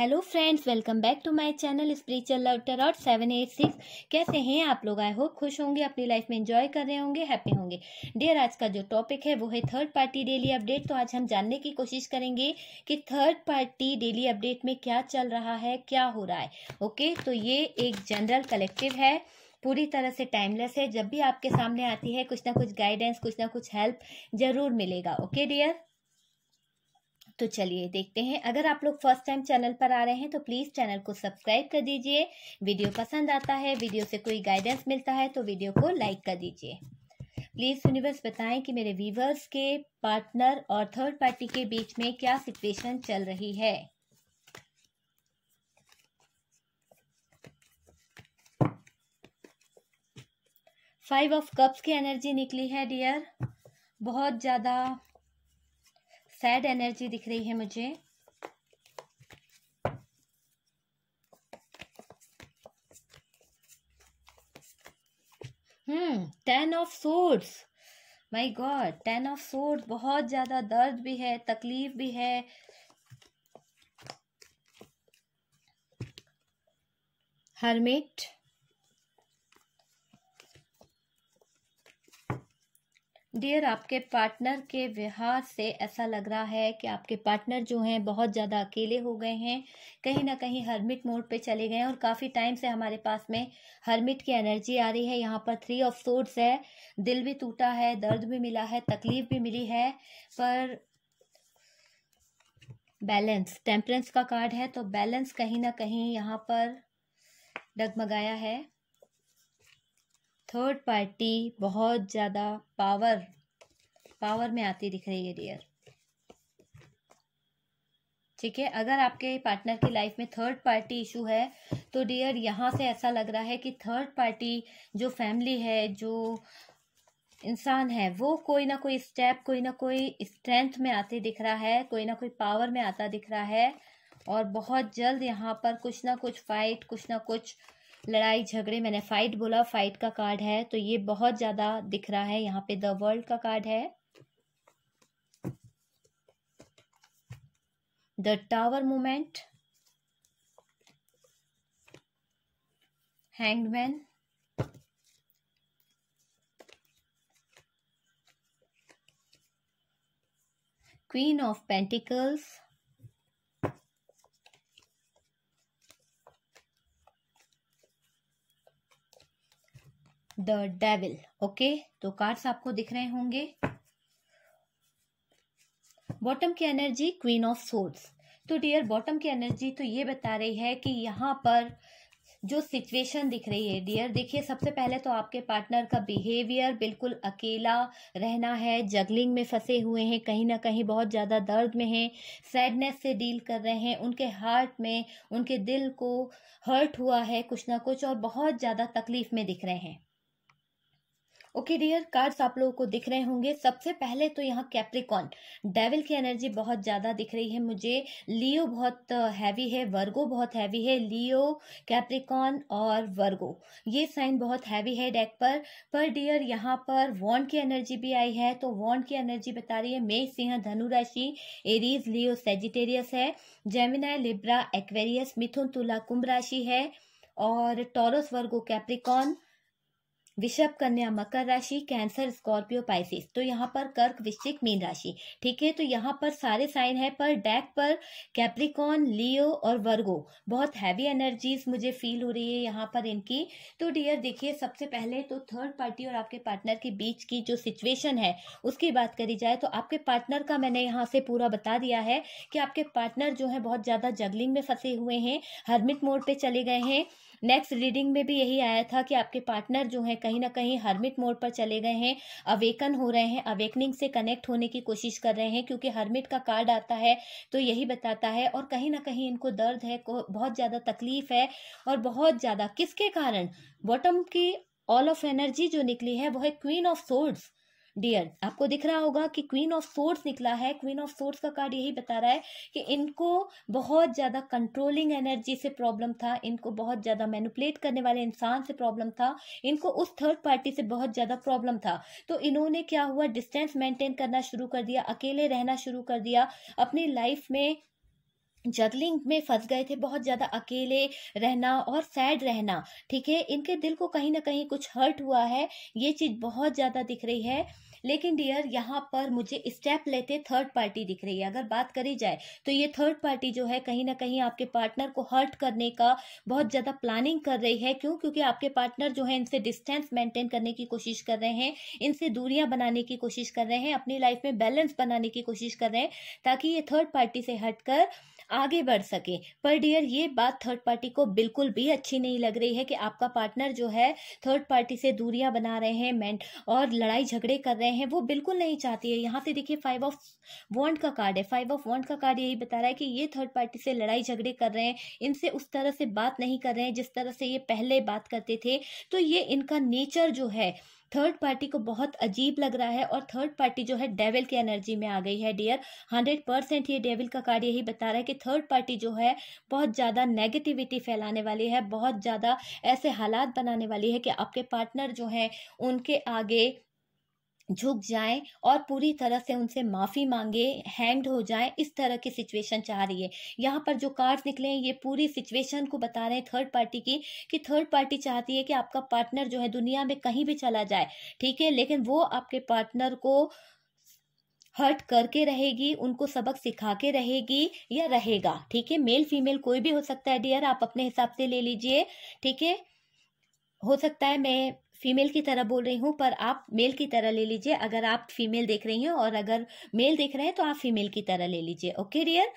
Hello friends welcome back to my channel spiritual love tarot seven eight six कैसे हैं आप लोग आए होप खुश होंगे अपनी लाइफ में एंजॉय कर रहे होंगे हैप्पी होंगे डेयर आज का जो टॉपिक है वो है थर्ड पार्टी डेली अपडेट तो आज हम जानने की कोशिश करेंगे कि थर्ड पार्टी डेली अपडेट में क्या चल रहा है क्या हो रहा है ओके तो ये एक जनरल कलेक्टिव है पूरी तरह से टाइमलेस है जब भी आपके सामने आती है कुछ ना कुछ गाइडेंस कुछ ना कुछ हेल्प जरूर मिलेगा ओके डियर तो चलिए देखते हैं अगर आप लोग फर्स्ट टाइम चैनल पर आ रहे हैं तो प्लीज़ चैनल को सब्सक्राइब कर दीजिए वीडियो पसंद आता है वीडियो से कोई गाइडेंस मिलता है तो वीडियो को लाइक कर दीजिए प्लीज़ यूनिवर्स बताएं कि मेरे व्यूवर्स के पार्टनर और थर्ड पार्टी के बीच में क्या सिचुएशन चल रही है फाइव ऑफ कप्स की एनर्जी निकली है डियर बहुत ज़्यादा सैड एनर्जी दिख रही है मुझे hmm ten of swords my god ten of swords बहुत ज़्यादा दर्द भी है तकलीफ भी है हरमिट डियर आपके पार्टनर के व्यवहार से ऐसा लग रहा है कि आपके पार्टनर जो हैं बहुत ज़्यादा अकेले हो गए हैं कहीं ना कहीं हर्मिट मोड पे चले गए हैं और काफ़ी टाइम से हमारे पास में हर्मिट की एनर्जी आ रही है यहाँ पर थ्री ऑफ सोर्ड्स है दिल भी टूटा है दर्द भी मिला है तकलीफ भी मिली है पर बैलेंस टेम्परेंस का कार्ड है तो बैलेंस कहीं ना कहीं यहाँ पर डगमगाया है थर्ड पार्टी बहुत ज़्यादा पावर पावर में आती दिख रही है डियर ठीक है अगर आपके पार्टनर की लाइफ में थर्ड पार्टी इशू है तो डियर यहाँ से ऐसा लग रहा है कि थर्ड पार्टी जो फैमिली है जो इंसान है वो कोई ना कोई स्टेप कोई ना कोई स्ट्रेंथ में आते दिख रहा है कोई ना कोई पावर में आता दिख रहा है और बहुत जल्द यहाँ पर कुछ ना कुछ फाइट कुछ ना कुछ लड़ाई झगड़े मैंने फाइट बोला फाइट का कार्ड है तो ये बहुत ज़्यादा दिख रहा है यहाँ पे द वर्ल्ड का कार्ड है the tower moment hangman queen of pentacles the devil okay तो कार्ड्स आपको दिख रहे होंगे बॉटम की एनर्जी क्वीन ऑफ सोर्ड्स तो डियर बॉटम की एनर्जी तो ये बता रही है कि यहाँ पर जो सिचुएशन दिख रही है डियर देखिए सबसे पहले तो आपके पार्टनर का बिहेवियर बिल्कुल अकेला रहना है जगलिंग में फंसे हुए हैं कहीं ना कहीं बहुत ज़्यादा दर्द में हैं सैडनेस से डील कर रहे हैं उनके हार्ट में उनके दिल को हर्ट हुआ है कुछ ना कुछ और बहुत ज़्यादा तकलीफ में दिख रहे हैं ओके डियर कार्ड्स आप लोगों को दिख रहे होंगे सबसे पहले तो यहाँ कैप्रिकॉन डेविल की एनर्जी बहुत ज़्यादा दिख रही है मुझे लियो बहुत हैवी है वर्गो बहुत हैवी है लियो कैप्रिकॉन और वर्गो ये साइन बहुत हैवी है डेक पर पर डियर यहाँ पर वॉन्ड की एनर्जी भी आई है तो वॉन्ड की एनर्जी बता रही है मेघ सिंह धनुराशि एरीज लियो सेजिटेरियस है जेमिना लिब्रा एक्वेरियस मिथुन तुला कुंभ राशि है और टॉरस वर्गो कैप्रिकॉन विषभ कन्या मकर राशि कैंसर स्कॉर्पियो पाइसिस तो यहाँ पर कर्क वृश्चिक मीन राशि ठीक है तो यहाँ पर सारे साइन है पर डैक पर कैप्रिकॉन लियो और वर्गो बहुत हैवी एनर्जीज मुझे फील हो रही है यहाँ पर इनकी तो डियर देखिए सबसे पहले तो थर्ड पार्टी और आपके पार्टनर के बीच की जो सिचुएशन है उसकी बात करी जाए तो आपके पार्टनर का मैंने यहाँ से पूरा बता दिया है कि आपके पार्टनर जो है बहुत ज़्यादा जगलिंग में फंसे हुए हैं हर्मिट मोड पर चले गए हैं नेक्स्ट रीडिंग में भी यही आया था कि आपके पार्टनर जो हैं कहीं ना कहीं हर्मिट मोड पर चले गए हैं अवेकन हो रहे हैं अवेकनिंग से कनेक्ट होने की कोशिश कर रहे हैं क्योंकि हर्मिट का कार्ड आता है तो यही बताता है और कहीं ना कहीं इनको दर्द है बहुत ज़्यादा तकलीफ है और बहुत ज़्यादा किसके कारण बॉटम की ऑल ऑफ एनर्जी जो निकली है वो है क्वीन ऑफ सोर्ड्स डियर आपको दिख रहा होगा कि क्वीन ऑफ सोर्स निकला है क्वीन ऑफ सोर्स का कार्ड यही बता रहा है कि इनको बहुत ज़्यादा कंट्रोलिंग एनर्जी से प्रॉब्लम था इनको बहुत ज़्यादा मैनुपलेट करने वाले इंसान से प्रॉब्लम था इनको उस थर्ड पार्टी से बहुत ज़्यादा प्रॉब्लम था तो इन्होंने क्या हुआ डिस्टेंस मेंटेन करना शुरू कर दिया अकेले रहना शुरू कर दिया अपनी लाइफ में जगलिंग में फंस गए थे बहुत ज़्यादा अकेले रहना और सैड रहना ठीक है इनके दिल को कहीं ना कहीं कुछ हर्ट हुआ है ये चीज़ बहुत ज़्यादा दिख रही है लेकिन डियर यहाँ पर मुझे स्टेप लेते थर्ड पार्टी दिख रही है अगर बात करी जाए तो ये थर्ड पार्टी जो है कहीं ना कहीं आपके पार्टनर को हर्ट करने का बहुत ज़्यादा प्लानिंग कर रही है क्यों क्योंकि आपके पार्टनर जो है इनसे डिस्टेंस मेंटेन करने की कोशिश कर रहे हैं इनसे दूरियाँ बनाने की कोशिश कर रहे हैं अपनी लाइफ में बैलेंस बनाने की कोशिश कर रहे हैं ताकि ये थर्ड पार्टी से हट आगे बढ़ सके पर डियर ये बात थर्ड पार्टी को बिल्कुल भी अच्छी नहीं लग रही है कि आपका पार्टनर जो है थर्ड पार्टी से दूरियां बना रहे हैं मैं और लड़ाई झगड़े कर रहे हैं वो बिल्कुल नहीं चाहती है यहाँ पे देखिए फाइव ऑफ वॉन्ट का कार्ड है फाइव ऑफ वॉन्ट का कार्ड यही बता रहा है कि ये थर्ड पार्टी से लड़ाई झगड़े कर रहे हैं इनसे उस तरह से बात नहीं कर रहे हैं जिस तरह से ये पहले बात करते थे तो ये इनका नेचर जो है थर्ड पार्टी को बहुत अजीब लग रहा है और थर्ड पार्टी जो है डेविल की एनर्जी में आ गई है डियर हंड्रेड परसेंट ये डेविल का कार्ड यही बता रहा है कि थर्ड पार्टी जो है बहुत ज़्यादा नेगेटिविटी फैलाने वाली है बहुत ज़्यादा ऐसे हालात बनाने वाली है कि आपके पार्टनर जो हैं उनके आगे झुक जाए और पूरी तरह से उनसे माफ़ी मांगे हैंड हो जाए इस तरह की सिचुएशन चाह रही है यहाँ पर जो कार्ड्स निकले हैं ये पूरी सिचुएशन को बता रहे हैं थर्ड पार्टी की कि थर्ड पार्टी चाहती है कि आपका पार्टनर जो है दुनिया में कहीं भी चला जाए ठीक है लेकिन वो आपके पार्टनर को हर्ट करके रहेगी उनको सबक सिखा के रहेगी या रहेगा ठीक है मेल फीमेल कोई भी हो सकता है डियर आप अपने हिसाब से ले लीजिए ठीक है हो सकता है मैं फीमेल की तरह बोल रही हूँ पर आप मेल की तरह ले लीजिए अगर आप फीमेल देख रही हैं और अगर मेल देख रहे हैं तो आप फीमेल की तरह ले लीजिए ओके डियर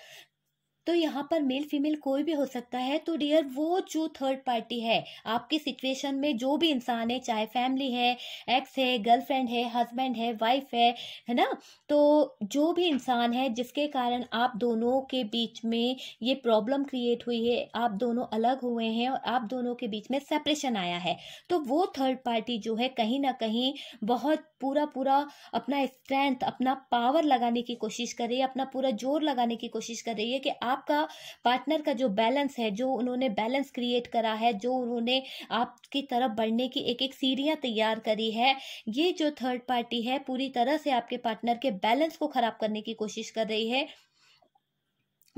तो यहाँ पर मेल फीमेल कोई भी हो सकता है तो डियर वो जो थर्ड पार्टी है आपकी सिचुएशन में जो भी इंसान है चाहे फैमिली है एक्स है गर्लफ्रेंड है हस्बैंड है वाइफ है है ना तो जो भी इंसान है जिसके कारण आप दोनों के बीच में ये प्रॉब्लम क्रिएट हुई है आप दोनों अलग हुए हैं और आप दोनों के बीच में सेपरेशन आया है तो वो थर्ड पार्टी जो है कहीं ना कहीं बहुत पूरा पूरा अपना स्ट्रेंथ अपना पावर लगाने की कोशिश कर रही है अपना पूरा जोर लगाने की कोशिश कर रही है कि आप आपका पार्टनर का जो बैलेंस है जो उन्होंने बैलेंस क्रिएट करा है जो उन्होंने आपकी तरफ बढ़ने की एक एक सीढ़ियाँ तैयार करी है ये जो थर्ड पार्टी है पूरी तरह से आपके पार्टनर के बैलेंस को खराब करने की कोशिश कर रही है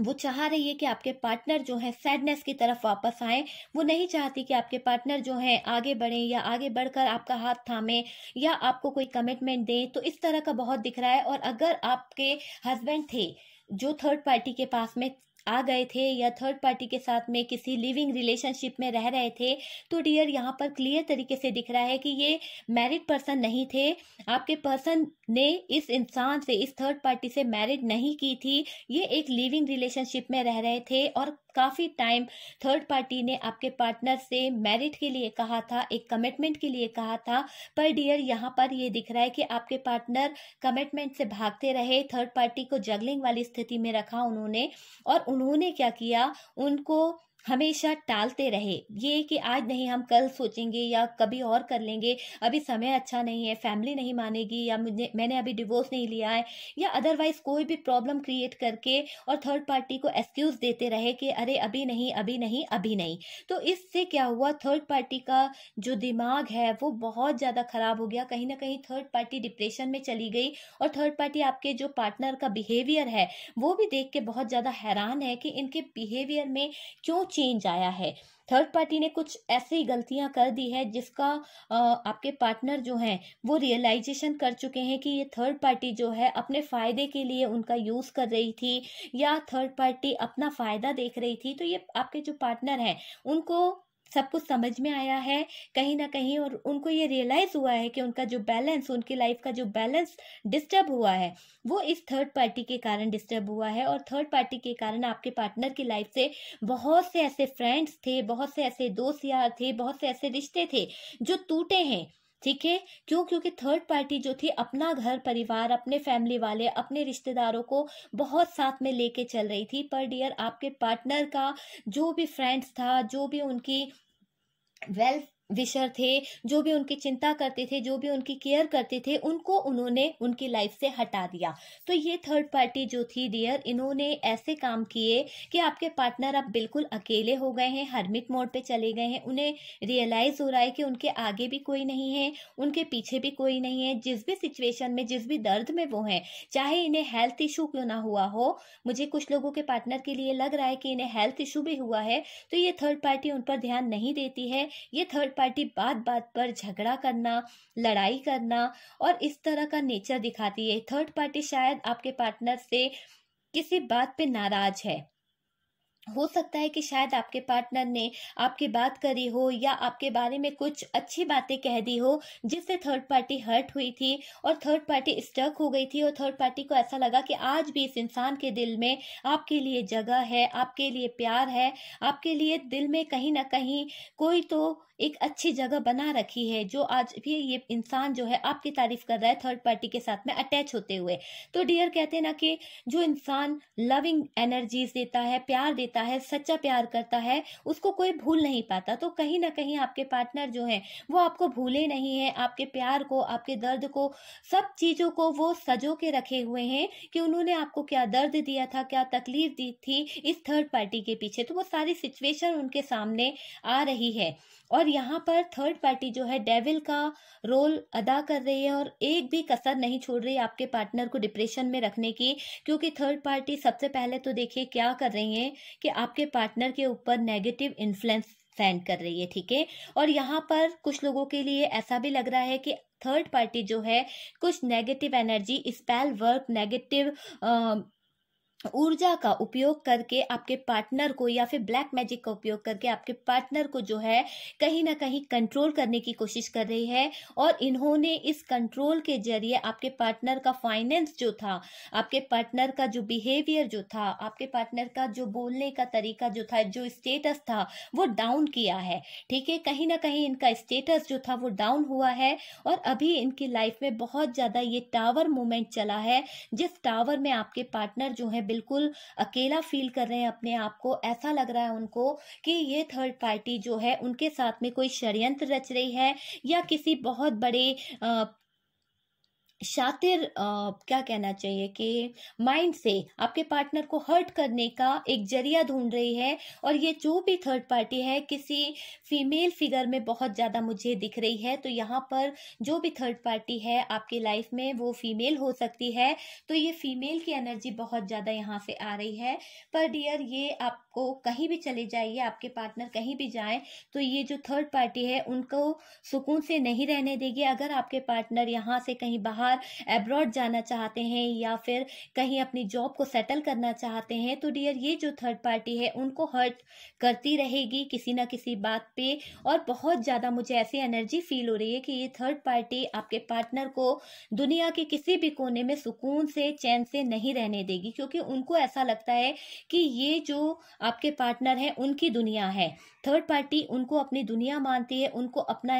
वो चाह रही है कि आपके पार्टनर जो है सैडनेस की तरफ वापस आए वो नहीं चाहती कि आपके पार्टनर जो है आगे बढ़े या आगे बढ़कर आपका हाथ थामे या आपको कोई कमिटमेंट दें तो इस तरह का बहुत दिख रहा है और अगर आपके हस्बैंड थे जो थर्ड पार्टी के पास में आ गए थे या थर्ड पार्टी के साथ में किसी लिविंग रिलेशनशिप में रह रहे थे तो डियर यहाँ पर क्लियर तरीके से दिख रहा है कि ये मैरिड पर्सन नहीं थे आपके पर्सन ने इस इंसान से इस थर्ड पार्टी से मैरिड नहीं की थी ये एक लिविंग रिलेशनशिप में रह रहे थे और काफ़ी टाइम थर्ड पार्टी ने आपके पार्टनर से मैरिड के लिए कहा था एक कमिटमेंट के लिए कहा था पर डियर यहाँ पर ये दिख रहा है कि आपके पार्टनर कमिटमेंट से भागते रहे थर्ड पार्टी को जगलिंग वाली स्थिति में रखा उन्होंने और उन उन्होंने क्या किया उनको हमेशा टालते रहे ये कि आज नहीं हम कल सोचेंगे या कभी और कर लेंगे अभी समय अच्छा नहीं है फैमिली नहीं मानेगी या मुझे मैंने अभी डिवोर्स नहीं लिया है या अदरवाइज कोई भी प्रॉब्लम क्रिएट करके और थर्ड पार्टी को एक्सक्यूज देते रहे कि अरे अभी नहीं अभी नहीं अभी नहीं तो इससे क्या हुआ थर्ड पार्टी का जो दिमाग है वो बहुत ज़्यादा खराब हो गया कहीं ना कहीं थर्ड पार्टी डिप्रेशन में चली गई और थर्ड पार्टी आपके जो पार्टनर का बिहेवियर है वो भी देख के बहुत ज़्यादा हैरान है कि इनके बिहेवियर में क्यों चेंज आया है थर्ड पार्टी ने कुछ ऐसी गलतियां कर दी है जिसका आपके पार्टनर जो हैं वो रियलाइजेशन कर चुके हैं कि ये थर्ड पार्टी जो है अपने फ़ायदे के लिए उनका यूज़ कर रही थी या थर्ड पार्टी अपना फ़ायदा देख रही थी तो ये आपके जो पार्टनर हैं उनको सब कुछ समझ में आया है कहीं ना कहीं और उनको ये रियलाइज हुआ है कि उनका जो बैलेंस उनकी लाइफ का जो बैलेंस डिस्टर्ब हुआ है वो इस थर्ड पार्टी के कारण डिस्टर्ब हुआ है और थर्ड पार्टी के कारण आपके पार्टनर की लाइफ से बहुत से ऐसे फ्रेंड्स थे बहुत से ऐसे दोस्त यार थे बहुत से ऐसे रिश्ते थे जो टूटे हैं ठीक है क्यों क्योंकि थर्ड पार्टी जो थी अपना घर परिवार अपने फैमिली वाले अपने रिश्तेदारों को बहुत साथ में लेके चल रही थी पर डियर आपके पार्टनर का जो भी फ्रेंड्स था जो भी उनकी 12 विशर थे जो भी उनकी चिंता करते थे जो भी उनकी केयर करते थे उनको उन्होंने उनकी लाइफ से हटा दिया तो ये थर्ड पार्टी जो थी डियर इन्होंने ऐसे काम किए कि आपके पार्टनर अब बिल्कुल अकेले हो गए हैं हर्मिट मोड पे चले गए हैं उन्हें रियलाइज हो रहा है कि उनके आगे भी कोई नहीं है उनके पीछे भी कोई नहीं है जिस भी सिचुएशन में जिस भी दर्द में वो हैं चाहे इन्हें हेल्थ इशू क्यों ना हुआ हो मुझे कुछ लोगों के पार्टनर के लिए लग रहा है कि इन्हें हेल्थ इशू भी हुआ है तो ये थर्ड पार्टी उन पर ध्यान नहीं देती है ये थर्ड पार्टी बात बात पर झगड़ा करना लड़ाई करना और इस तरह का नेचर दिखाती है थर्ड पार्टी शायद आपके पार्टनर से किसी बात पे नाराज है हो सकता है कि शायद आपके पार्टनर ने आपकी बात करी हो या आपके बारे में कुछ अच्छी बातें कह दी हो जिससे थर्ड पार्टी हर्ट हुई थी और थर्ड पार्टी स्टक हो गई थी और थर्ड पार्टी को ऐसा लगा कि आज भी इस इंसान के दिल में आपके लिए जगह है आपके लिए प्यार है आपके लिए दिल में कहीं ना कहीं कोई तो एक अच्छी जगह बना रखी है जो आज भी ये इंसान जो है आपकी तारीफ कर रहा है थर्ड पार्टी के साथ में अटैच होते हुए तो डियर कहते हैं ना कि जो इंसान लविंग एनर्जीज देता है प्यार देता देता है सच्चा प्यार करता है उसको कोई भूल नहीं पाता तो कहीं ना कहीं आपके पार्टनर जो है वो आपको भूले नहीं है आपके प्यार को आपके दर्द को सब चीज़ों को वो सजो के रखे हुए हैं कि उन्होंने आपको क्या दर्द दिया था क्या तकलीफ दी थी इस थर्ड पार्टी के पीछे तो वो सारी सिचुएशन उनके सामने आ रही है और यहाँ पर थर्ड पार्टी जो है डेविल का रोल अदा कर रही है और एक भी कसर नहीं छोड़ रही आपके पार्टनर को डिप्रेशन में रखने की क्योंकि थर्ड पार्टी सबसे पहले तो देखिए क्या कर रही है कि आपके पार्टनर के ऊपर नेगेटिव इन्फ्लुएंस सेंड कर रही है ठीक है और यहाँ पर कुछ लोगों के लिए ऐसा भी लग रहा है कि थर्ड पार्टी जो है कुछ negative energy spell work negative ऊर्जा का उपयोग करके आपके पार्टनर को या फिर ब्लैक मैजिक का उपयोग करके आपके पार्टनर को जो है कहीं ना कहीं कंट्रोल करने की कोशिश कर रही है और इन्होंने इस कंट्रोल के जरिए आपके पार्टनर का फाइनेंस जो था आपके पार्टनर का जो बिहेवियर जो था आपके पार्टनर का जो बोलने का तरीका जो था जो स्टेटस था वो डाउन किया है ठीक है कहीं ना कहीं इनका स्टेटस जो था वो डाउन हुआ है और अभी इनकी लाइफ में बहुत ज़्यादा ये टावर मोमेंट चला है जिस टावर में आपके पार्टनर जो है बिल्कुल अकेला फील कर रहे हैं अपने आप को ऐसा लग रहा है उनको कि ये थर्ड पार्टी जो है उनके साथ में कोई षड्यंत्र रच रही है या किसी बहुत बड़े आ, शातिर आ, क्या कहना चाहिए कि माइंड से आपके पार्टनर को हर्ट करने का एक जरिया ढूंढ रही है और ये जो भी थर्ड पार्टी है किसी फीमेल फिगर में बहुत ज़्यादा मुझे दिख रही है तो यहाँ पर जो भी थर्ड पार्टी है आपकी लाइफ में वो फीमेल हो सकती है तो ये फीमेल की एनर्जी बहुत ज़्यादा यहाँ से आ रही है पर डियर ये आपको कहीं भी चले जाइए आपके पार्टनर कहीं भी जाएँ तो ये जो थर्ड पार्टी है उनको सुकून से नहीं रहने देगी अगर आपके पार्टनर यहाँ से कहीं बाहर बाहर एब्रॉड जाना चाहते हैं या फिर कहीं अपनी जॉब को सेटल करना चाहते हैं तो डियर ये जो थर्ड पार्टी है उनको हर्ट करती रहेगी किसी ना किसी बात पे और बहुत ज़्यादा मुझे ऐसी एनर्जी फील हो रही है कि ये थर्ड पार्टी आपके पार्टनर को दुनिया के किसी भी कोने में सुकून से चैन से नहीं रहने देगी क्योंकि उनको ऐसा लगता है कि ये जो आपके पार्टनर हैं उनकी दुनिया है थर्ड पार्टी उनको अपनी दुनिया मानती है उनको अपना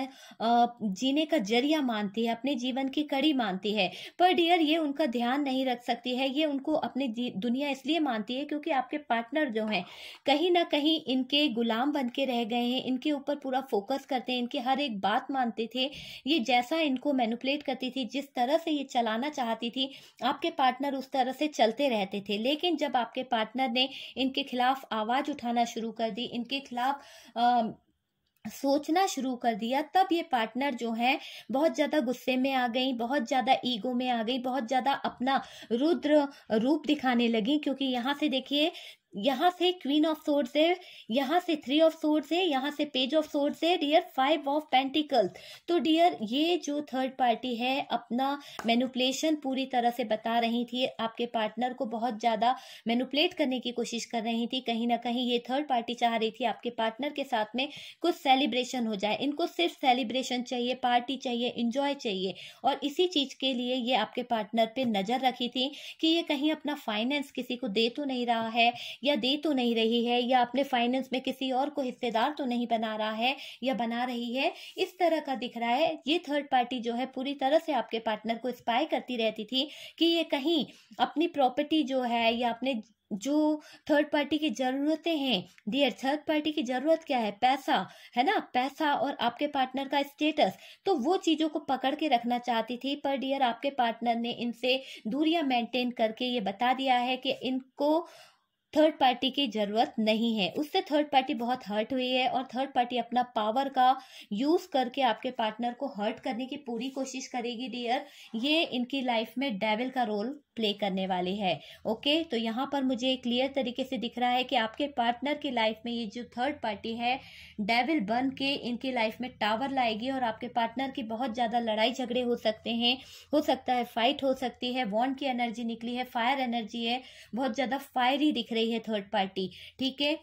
जीने का जरिया मानती है अपने जीवन की कड़ी मानती मानती है पर डियर ये उनका ध्यान नहीं रख सकती है ये उनको अपनी दुनिया इसलिए मानती है क्योंकि आपके पार्टनर जो हैं कहीं ना कहीं इनके गुलाम बन के रह गए हैं इनके ऊपर पूरा फोकस करते हैं इनके हर एक बात मानते थे ये जैसा इनको मैनुपलेट करती थी जिस तरह से ये चलाना चाहती थी आपके पार्टनर उस तरह से चलते रहते थे लेकिन जब आपके पार्टनर ने इनके खिलाफ आवाज़ उठाना शुरू कर दी इनके खिलाफ सोचना शुरू कर दिया तब ये पार्टनर जो है बहुत ज़्यादा गुस्से में आ गई बहुत ज़्यादा ईगो में आ गई बहुत ज़्यादा अपना रुद्र रूप दिखाने लगी क्योंकि यहाँ से देखिए यहाँ से क्वीन ऑफ सोर्ड्स है यहाँ से थ्री ऑफ सोर्ड्स है यहाँ से पेज ऑफ सोर्ड्स है डियर फाइव ऑफ पेंटिकल्स तो डियर ये जो थर्ड पार्टी है अपना मैनुपलेशन पूरी तरह से बता रही थी आपके पार्टनर को बहुत ज़्यादा मैनुपलेट करने की कोशिश कर रही थी कहीं ना कहीं ये थर्ड पार्टी चाह रही थी आपके पार्टनर के साथ में कुछ सेलिब्रेशन हो जाए इनको सिर्फ सेलिब्रेशन चाहिए पार्टी चाहिए इंजॉय चाहिए और इसी चीज़ के लिए ये आपके पार्टनर पे नज़र रखी थी कि ये कहीं अपना फाइनेंस किसी को दे तो नहीं रहा है या दे तो नहीं रही है या अपने फाइनेंस में किसी और को हिस्सेदार तो नहीं बना रहा है या बना रही है इस तरह का दिख रहा है ये थर्ड पार्टी जो है पूरी तरह से आपके पार्टनर को स्पाई करती रहती थी कि ये कहीं अपनी प्रॉपर्टी जो है या अपने जो थर्ड पार्टी की ज़रूरतें हैं डियर थर्ड पार्टी की ज़रूरत क्या है पैसा है ना पैसा और आपके पार्टनर का स्टेटस तो वो चीज़ों को पकड़ के रखना चाहती थी पर डियर आपके पार्टनर ने इनसे दूरियां मेंटेन करके ये बता दिया है कि इनको थर्ड पार्टी की ज़रूरत नहीं है उससे थर्ड पार्टी बहुत हर्ट हुई है और थर्ड पार्टी अपना पावर का यूज़ करके आपके पार्टनर को हर्ट करने की पूरी कोशिश करेगी डियर ये इनकी लाइफ में डेविल का रोल प्ले करने वाली है ओके तो यहाँ पर मुझे क्लियर तरीके से दिख रहा है कि आपके पार्टनर की लाइफ में ये जो थर्ड पार्टी है डेविल बन के इनकी लाइफ में टावर लाएगी और आपके पार्टनर की बहुत ज़्यादा लड़ाई झगड़े हो सकते हैं हो सकता है फाइट हो सकती है वॉन्ड की एनर्जी निकली है फायर एनर्जी है बहुत ज़्यादा फायरी दिख रही रही है थर्ड पार्टी ठीक है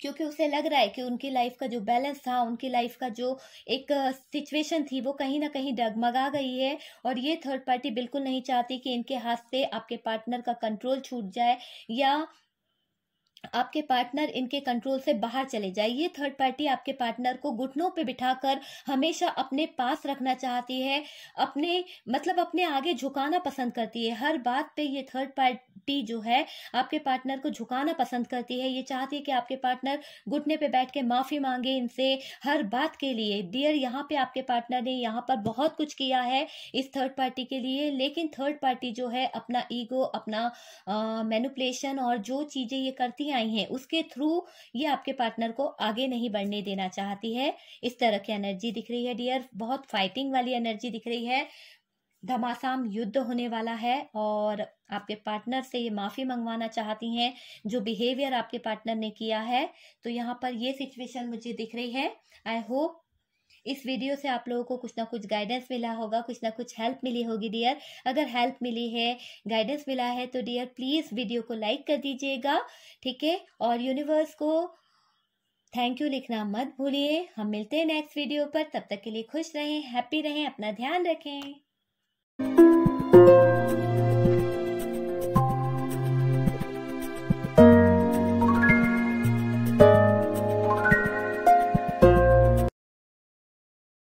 क्योंकि उसे लग रहा है कि उनकी लाइफ का जो बैलेंस था उनकी लाइफ का जो एक सिचुएशन थी वो कहीं ना कहीं डगमगा गई है और ये थर्ड पार्टी बिल्कुल नहीं चाहती कि इनके हाथ से आपके पार्टनर का कंट्रोल छूट जाए या आपके पार्टनर इनके कंट्रोल से बाहर चले जाए ये थर्ड पार्टी आपके पार्टनर को घुटनों पे बिठाकर हमेशा अपने पास रखना चाहती है अपने मतलब अपने आगे झुकाना पसंद करती है हर बात पे ये थर्ड पार्ट व्यक्ति जो है आपके पार्टनर को झुकाना पसंद करती है ये चाहती है कि आपके पार्टनर घुटने पे बैठ के माफी मांगे इनसे हर बात के लिए डियर यहाँ पे आपके पार्टनर ने यहाँ पर बहुत कुछ किया है इस थर्ड पार्टी के लिए लेकिन थर्ड पार्टी जो है अपना ईगो अपना मैनुपलेशन और जो चीजें ये करती आई हैं उसके थ्रू ये आपके पार्टनर को आगे नहीं बढ़ने देना चाहती है इस तरह की एनर्जी दिख रही है डियर बहुत फाइटिंग वाली एनर्जी दिख रही है घमासान युद्ध होने वाला है और आपके पार्टनर से ये माफ़ी मंगवाना चाहती हैं जो बिहेवियर आपके पार्टनर ने किया है तो यहाँ पर ये सिचुएशन मुझे दिख रही है आई होप इस वीडियो से आप लोगों को कुछ ना कुछ गाइडेंस मिला होगा कुछ ना कुछ हेल्प मिली होगी डियर अगर हेल्प मिली है गाइडेंस मिला है तो डियर प्लीज़ वीडियो को लाइक कर दीजिएगा ठीक है और यूनिवर्स को थैंक यू लिखना मत भूलिए हम मिलते हैं नेक्स्ट वीडियो पर तब तक के लिए खुश रहें हैप्पी रहें अपना ध्यान रखें Thank you.